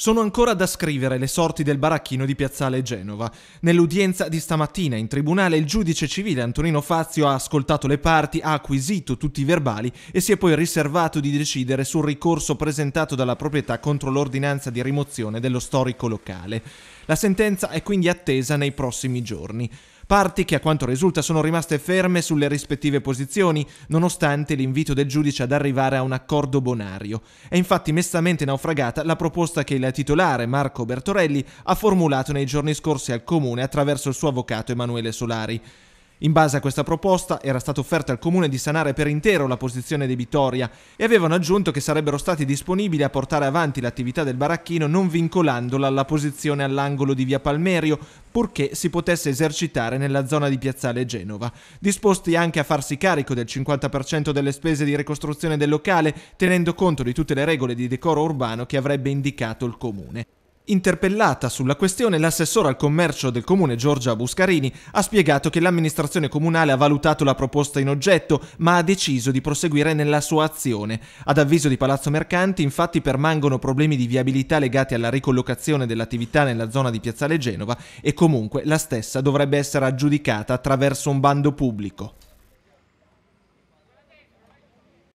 Sono ancora da scrivere le sorti del baracchino di Piazzale Genova. Nell'udienza di stamattina in tribunale il giudice civile Antonino Fazio ha ascoltato le parti, ha acquisito tutti i verbali e si è poi riservato di decidere sul ricorso presentato dalla proprietà contro l'ordinanza di rimozione dello storico locale. La sentenza è quindi attesa nei prossimi giorni parti che a quanto risulta sono rimaste ferme sulle rispettive posizioni, nonostante l'invito del giudice ad arrivare a un accordo bonario. È infatti mestamente naufragata la proposta che il titolare Marco Bertorelli ha formulato nei giorni scorsi al comune attraverso il suo avvocato Emanuele Solari. In base a questa proposta era stata offerta al comune di sanare per intero la posizione debitoria e avevano aggiunto che sarebbero stati disponibili a portare avanti l'attività del baracchino non vincolandola alla posizione all'angolo di via Palmerio, purché si potesse esercitare nella zona di Piazzale Genova, disposti anche a farsi carico del 50% delle spese di ricostruzione del locale, tenendo conto di tutte le regole di decoro urbano che avrebbe indicato il comune. Interpellata sulla questione, l'assessore al commercio del comune Giorgia Buscarini ha spiegato che l'amministrazione comunale ha valutato la proposta in oggetto, ma ha deciso di proseguire nella sua azione. Ad avviso di Palazzo Mercanti, infatti, permangono problemi di viabilità legati alla ricollocazione dell'attività nella zona di Piazzale Genova e comunque la stessa dovrebbe essere aggiudicata attraverso un bando pubblico.